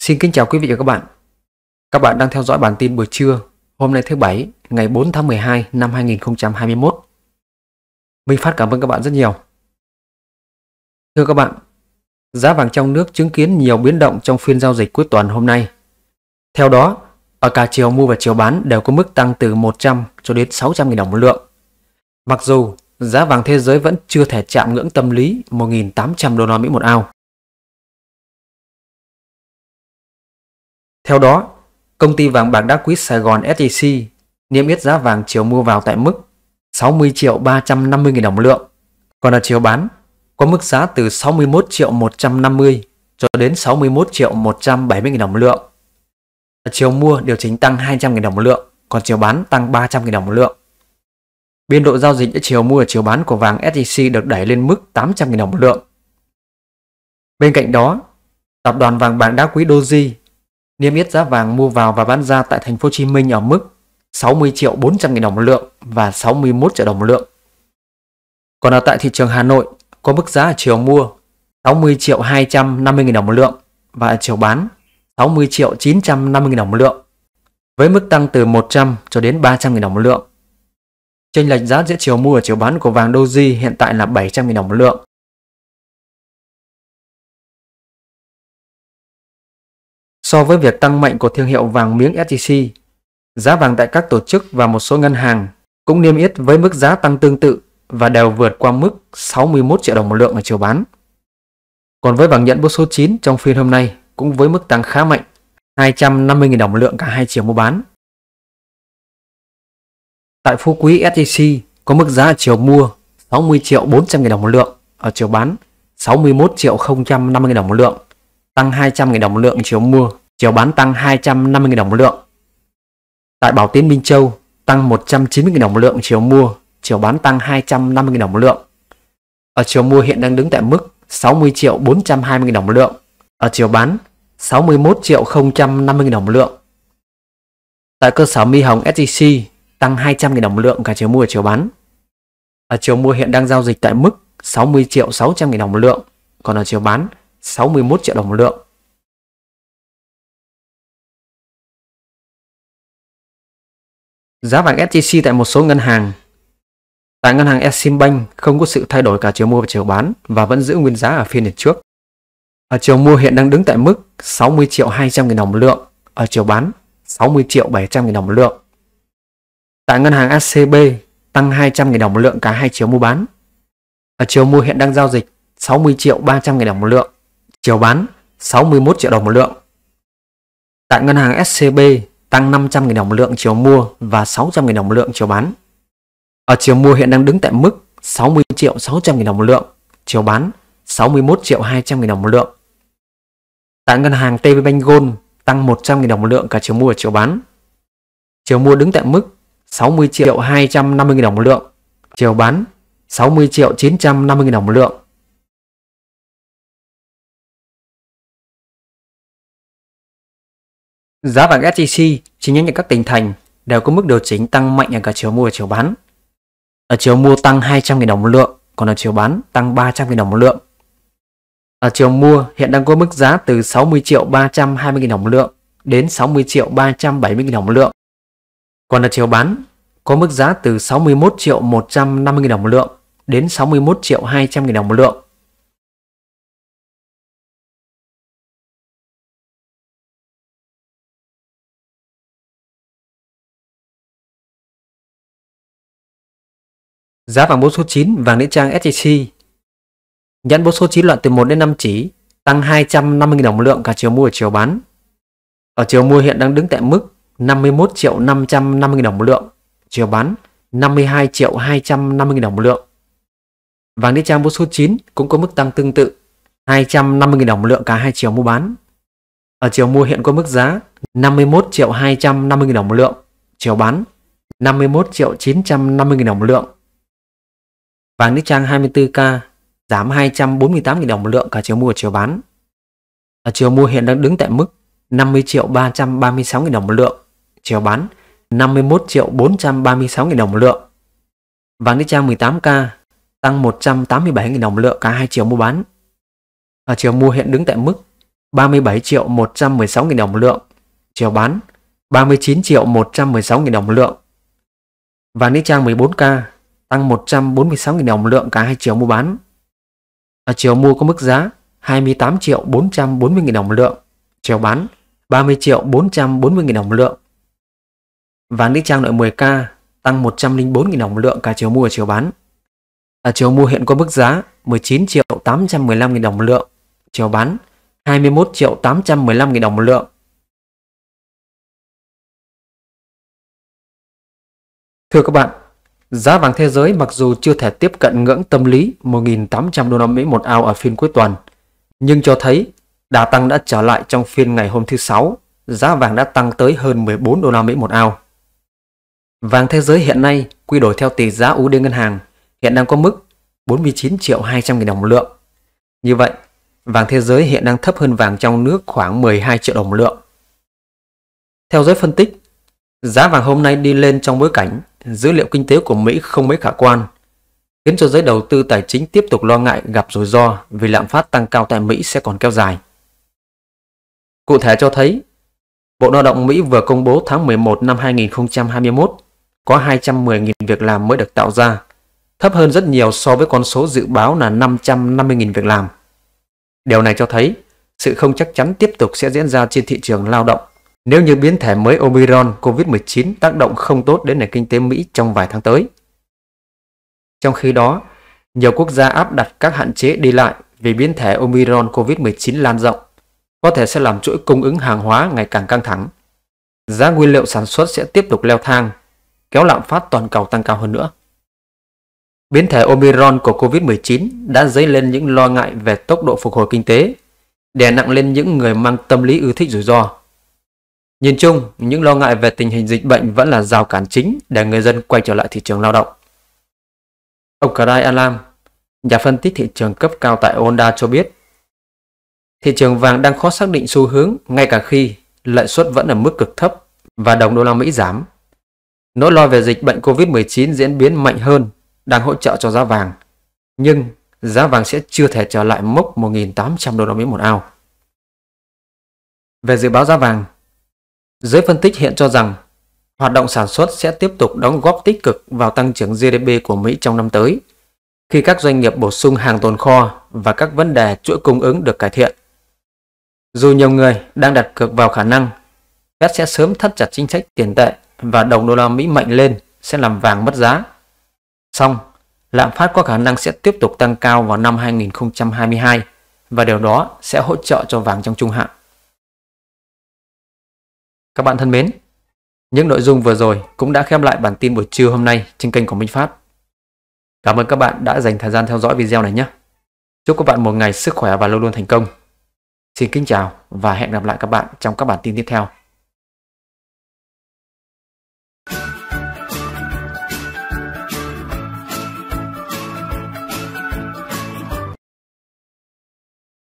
Xin kính chào quý vị và các bạn. Các bạn đang theo dõi bản tin buổi trưa, hôm nay thứ Bảy, ngày 4 tháng 12 năm 2021. Minh Phát cảm ơn các bạn rất nhiều. Thưa các bạn, giá vàng trong nước chứng kiến nhiều biến động trong phiên giao dịch cuối tuần hôm nay. Theo đó, ở cả chiều mua và chiều bán đều có mức tăng từ 100 cho đến 600 000 đồng một lượng. Mặc dù giá vàng thế giới vẫn chưa thể chạm ngưỡng tâm lý 1.800 đô la Mỹ một ao. Theo đó, công ty vàng bạc đá quý Sài Gòn SJC niêm yết giá vàng chiều mua vào tại mức 60 triệu 350 nghìn đồng lượng, còn ở chiều bán có mức giá từ 61 triệu 150 cho đến 61 triệu 170 nghìn đồng lượng. Ở chiều mua điều chỉnh tăng 200 nghìn đồng lượng, còn chiều bán tăng 300 nghìn đồng lượng. Biên độ giao dịch giữa chiều mua và chiều bán của vàng SJC được đẩy lên mức 800 nghìn đồng lượng. Bên cạnh đó, tập đoàn vàng bạc đá quý Doji niêm yết giá vàng mua vào và bán ra tại thành phố Hồ Chí Minh ở mức 60 triệu 400 nghìn đồng một lượng và 61 triệu đồng một lượng. Còn ở tại thị trường Hà Nội có mức giá ở chiều mua 60 triệu 250 nghìn đồng một lượng và ở chiều bán 60 triệu 950 nghìn đồng một lượng với mức tăng từ 100 cho đến 300 nghìn đồng một lượng. Trên lệch giá giữa chiều mua và chiều bán của vàng Doji hiện tại là 700 nghìn đồng một lượng So với việc tăng mạnh của thương hiệu vàng miếng SJC, giá vàng tại các tổ chức và một số ngân hàng cũng niêm yết với mức giá tăng tương tự và đều vượt qua mức 61 triệu đồng một lượng ở chiều bán. Còn với vàng nhẫn bốc số 9 trong phiên hôm nay cũng với mức tăng khá mạnh 250.000 đồng một lượng cả hai chiều mua bán. Tại phú quý SJC có mức giá ở chiều mua 60 triệu 400 000 đồng một lượng, ở chiều bán 61 triệu 050 000 đồng một lượng tăng 200.000 đồng lượng chiều mua, chiều bán tăng 250.000 đồng lượng. Tại Bảo Tiến Minh Châu, tăng 190.000 đồng lượng chiều mua, chiều bán tăng 250.000 đồng lượng. Ở chiều mua hiện đang đứng tại mức 60 triệu 420.000 đồng lượng, ở chiều bán 61 triệu 050.000 đồng lượng. Tại cơ sở Mi Hồng SEC, tăng 200.000 đồng lượng cả chiều mua và chiều bán. Ở chiều mua hiện đang giao dịch tại mức 60 triệu 600.000 đồng lượng, còn ở chiều bán 61 triệu đồng một lượng. Giá vàng SJC tại một số ngân hàng Tại ngân hàng Eximbank không có sự thay đổi cả chiều mua và chiều bán và vẫn giữ nguyên giá ở phiên liền trước. Ở chiều mua hiện đang đứng tại mức 60 triệu 200 nghìn đồng một lượng, ở chiều bán 60 triệu 700 nghìn đồng một lượng. Tại ngân hàng ACB tăng 200 nghìn đồng một lượng cả hai chiều mua bán. Ở chiều mua hiện đang giao dịch 60 triệu 300 nghìn đồng một lượng, chiều bán 61 triệu đồng một lượng. Tại ngân hàng SCB tăng 500.000 đồng một lượng chiều mua và 600.000 đồng một lượng chiều bán. Ở chiều mua hiện đang đứng tại mức 60 triệu 600.000 đồng một lượng, chiều bán 61 triệu 200.000 đồng một lượng. Tại ngân hàng TB Bank Gold tăng 100.000 đồng một lượng cả chiều mua và chiều bán. Chiều mua đứng tại mức 60 triệu 250.000 đồng một lượng, chiều bán 60 triệu 950.000 đồng một lượng. Giá vàng SJC chi nhánh ở các tỉnh thành đều có mức điều chỉnh tăng mạnh ở cả chiều mua và chiều bán. Ở chiều mua tăng 200.000 đồng một lượng, còn ở chiều bán tăng 300.000 đồng một lượng. Ở chiều mua hiện đang có mức giá từ 60 triệu 320 000 đồng một lượng đến 60 triệu 370 000 đồng một lượng. Còn ở chiều bán có mức giá từ 61 triệu 150 000 đồng một lượng đến 61 triệu 200 000 đồng một lượng. Giá vàng bốn số 9 vàng nữ trang SJC Nhẫn bốn số 9 loạn từ 1 đến 5 chỉ tăng 250.000 đồng một lượng cả chiều mua và chiều bán. Ở chiều mua hiện đang đứng tại mức 51 triệu 550 000 đồng một lượng, chiều bán 52 triệu 250 000 đồng một lượng. Vàng đi trang bốn số 9 cũng có mức tăng tương tự 250 000 đồng một lượng cả hai chiều mua bán. Ở chiều mua hiện có mức giá 51 triệu 250 000 đồng một lượng, chiều bán 51 triệu 950 000 đồng một lượng. Vàng Đức Trang 24K giảm 248.000 đồng một lượng cả chiều mua và chiều bán. Ở chiều mua hiện đang đứng tại mức 50 triệu 336.000 đồng một lượng, chiều bán 51 triệu 436.000 đồng một lượng. Vàng Đức Trang 18K tăng 187.000 đồng một lượng cả hai chiều mua bán. Ở chiều mua hiện đứng tại mức 37 triệu 116.000 đồng một lượng, chiều bán 39 triệu 116.000 đồng một lượng. Vàng Đức Trang 14K tăng 146.000 đồng một lượng cả hai chiều mua bán. Ở chiều mua có mức giá 28 triệu 440 000 đồng một lượng, chiều bán 30 triệu 440 000 đồng một lượng. Vàng đi trang nội 10K tăng 104 000 đồng một lượng cả chiều mua và chiều bán. Ở chiều mua hiện có mức giá 19 triệu 815 000 đồng một lượng, chiều bán 21 triệu 815 000 đồng một lượng. Thưa các bạn, Giá vàng thế giới mặc dù chưa thể tiếp cận ngưỡng tâm lý 1.800 đô la Mỹ một ao ở phiên cuối tuần, nhưng cho thấy đà tăng đã trở lại trong phiên ngày hôm thứ Sáu, giá vàng đã tăng tới hơn 14 đô la Mỹ một ao. Vàng thế giới hiện nay quy đổi theo tỷ giá USD ngân hàng hiện đang có mức 49 triệu 200 nghìn đồng một lượng. Như vậy, vàng thế giới hiện đang thấp hơn vàng trong nước khoảng 12 triệu đồng một lượng. Theo giới phân tích, giá vàng hôm nay đi lên trong bối cảnh dữ liệu kinh tế của Mỹ không mấy khả quan, khiến cho giới đầu tư tài chính tiếp tục lo ngại gặp rủi ro vì lạm phát tăng cao tại Mỹ sẽ còn kéo dài. Cụ thể cho thấy, Bộ Lao động Mỹ vừa công bố tháng 11 năm 2021 có 210.000 việc làm mới được tạo ra, thấp hơn rất nhiều so với con số dự báo là 550.000 việc làm. Điều này cho thấy sự không chắc chắn tiếp tục sẽ diễn ra trên thị trường lao động nếu như biến thể mới Omicron COVID-19 tác động không tốt đến nền kinh tế Mỹ trong vài tháng tới. Trong khi đó, nhiều quốc gia áp đặt các hạn chế đi lại vì biến thể Omicron COVID-19 lan rộng, có thể sẽ làm chuỗi cung ứng hàng hóa ngày càng căng thẳng. Giá nguyên liệu sản xuất sẽ tiếp tục leo thang, kéo lạm phát toàn cầu tăng cao hơn nữa. Biến thể Omicron của COVID-19 đã dấy lên những lo ngại về tốc độ phục hồi kinh tế, đè nặng lên những người mang tâm lý ưa thích rủi ro Nhìn chung, những lo ngại về tình hình dịch bệnh vẫn là rào cản chính để người dân quay trở lại thị trường lao động. Ông Karai Alam, nhà phân tích thị trường cấp cao tại Honda cho biết, thị trường vàng đang khó xác định xu hướng ngay cả khi lợi suất vẫn ở mức cực thấp và đồng đô la Mỹ giảm. Nỗi lo về dịch bệnh COVID-19 diễn biến mạnh hơn đang hỗ trợ cho giá vàng, nhưng giá vàng sẽ chưa thể trở lại mốc 1.800 đô la Mỹ một ao. Về dự báo giá vàng, Giới phân tích hiện cho rằng hoạt động sản xuất sẽ tiếp tục đóng góp tích cực vào tăng trưởng GDP của Mỹ trong năm tới, khi các doanh nghiệp bổ sung hàng tồn kho và các vấn đề chuỗi cung ứng được cải thiện. Dù nhiều người đang đặt cược vào khả năng Fed sẽ sớm thắt chặt chính sách tiền tệ và đồng đô la Mỹ mạnh lên sẽ làm vàng mất giá. Song, lạm phát có khả năng sẽ tiếp tục tăng cao vào năm 2022 và điều đó sẽ hỗ trợ cho vàng trong trung hạn. Các bạn thân mến, những nội dung vừa rồi cũng đã khép lại bản tin buổi trưa hôm nay trên kênh của Minh Phát. Cảm ơn các bạn đã dành thời gian theo dõi video này nhé. Chúc các bạn một ngày sức khỏe và luôn luôn thành công. Xin kính chào và hẹn gặp lại các bạn trong các bản tin tiếp theo.